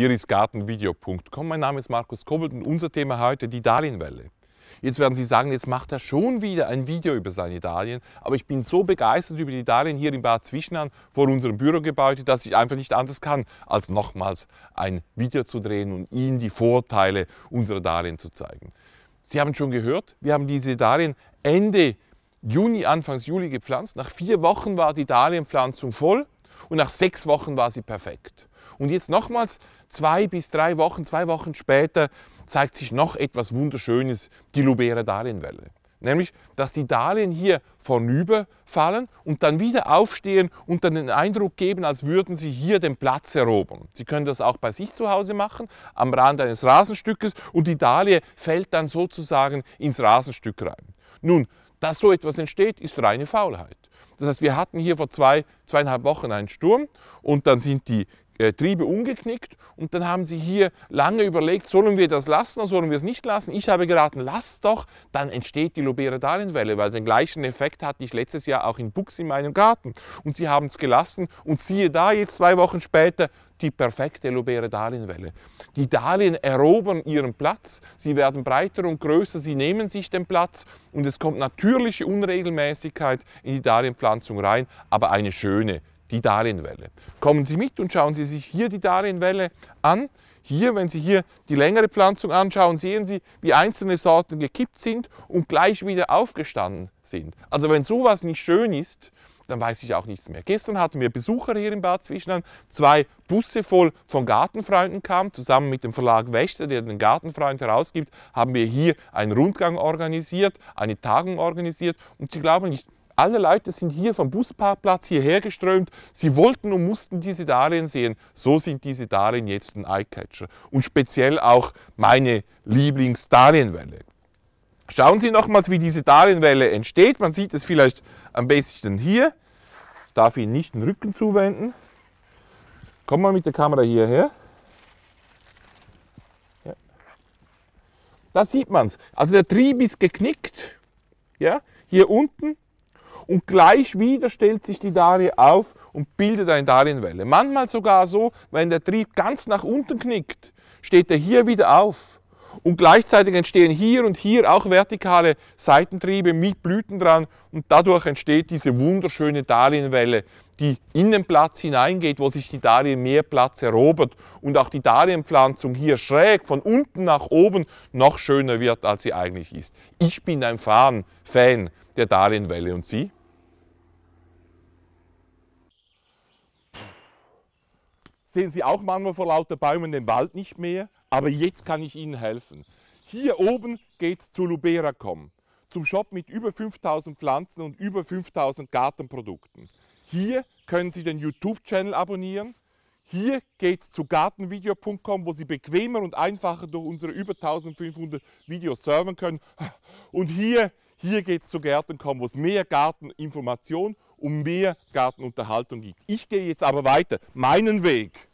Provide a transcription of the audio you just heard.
Hier ist gartenvideo.com. Mein Name ist Markus Kobold und unser Thema heute die Dalienwelle. Jetzt werden Sie sagen, jetzt macht er schon wieder ein Video über seine Dahlien. Aber ich bin so begeistert über die Dahlien hier in Bad Zwischenahn vor unserem Bürogebäude, dass ich einfach nicht anders kann, als nochmals ein Video zu drehen und Ihnen die Vorteile unserer Dahlien zu zeigen. Sie haben schon gehört, wir haben diese Dahlien Ende Juni, Anfangs Juli gepflanzt. Nach vier Wochen war die Dahlienpflanzung voll und nach sechs Wochen war sie perfekt. Und jetzt nochmals zwei bis drei Wochen, zwei Wochen später zeigt sich noch etwas Wunderschönes, die Lubera Darienwelle. Nämlich, dass die Dahlien hier vornüberfallen und dann wieder aufstehen und dann den Eindruck geben, als würden sie hier den Platz erobern. Sie können das auch bei sich zu Hause machen, am Rand eines Rasenstückes und die Dahlie fällt dann sozusagen ins Rasenstück rein. Nun, dass so etwas entsteht, ist reine Faulheit. Das heißt, wir hatten hier vor zwei, zweieinhalb Wochen einen Sturm und dann sind die äh, Triebe umgeknickt und dann haben sie hier lange überlegt, sollen wir das lassen oder sollen wir es nicht lassen? Ich habe geraten, lasst doch, dann entsteht die Lobera Darienwelle, weil den gleichen Effekt hatte ich letztes Jahr auch in Buchs in meinem Garten und sie haben es gelassen und siehe da, jetzt zwei Wochen später, die perfekte Lobera Dalienwelle. Die Dalien erobern ihren Platz, sie werden breiter und größer, sie nehmen sich den Platz und es kommt natürliche Unregelmäßigkeit in die Dalienpflanzung rein, aber eine schöne, die Darienwelle. Kommen Sie mit und schauen Sie sich hier die Darienwelle an. Hier, wenn Sie hier die längere Pflanzung anschauen, sehen Sie, wie einzelne Sorten gekippt sind und gleich wieder aufgestanden sind. Also wenn sowas nicht schön ist, dann weiß ich auch nichts mehr. Gestern hatten wir Besucher hier in Bad Zwischenland. Zwei Busse voll von Gartenfreunden kamen. Zusammen mit dem Verlag Wächter, der den Gartenfreund herausgibt, haben wir hier einen Rundgang organisiert, eine Tagung organisiert. Und Sie glauben nicht, alle Leute sind hier vom Busparkplatz hierher geströmt. Sie wollten und mussten diese Darien sehen. So sind diese Darien jetzt ein Eyecatcher. Und speziell auch meine Lieblings-Darienwelle. Schauen Sie nochmals, wie diese Darienwelle entsteht. Man sieht es vielleicht am besten hier. Ich darf Ihnen nicht den Rücken zuwenden. Komm mal mit der Kamera hierher. Ja. Da sieht man es. Also der Trieb ist geknickt. Ja? Hier unten und gleich wieder stellt sich die Darie auf und bildet eine Darienwelle. Manchmal sogar so, wenn der Trieb ganz nach unten knickt, steht er hier wieder auf. Und gleichzeitig entstehen hier und hier auch vertikale Seitentriebe mit Blüten dran und dadurch entsteht diese wunderschöne Darienwelle, die in den Platz hineingeht, wo sich die Darie mehr Platz erobert und auch die Darienpflanzung hier schräg von unten nach oben noch schöner wird, als sie eigentlich ist. Ich bin ein Fan der Darienwelle und Sie? sehen Sie auch manchmal vor lauter Bäumen den Wald nicht mehr, aber jetzt kann ich Ihnen helfen. Hier oben geht's zu Luberacom, zum Shop mit über 5000 Pflanzen und über 5000 Gartenprodukten. Hier können Sie den YouTube-Channel abonnieren. Hier geht's zu gartenvideo.com, wo Sie bequemer und einfacher durch unsere über 1500 Videos surfen können. Und hier hier geht es zu Gärtnencom, wo es mehr Garteninformation und mehr Gartenunterhaltung gibt. Ich gehe jetzt aber weiter, meinen Weg.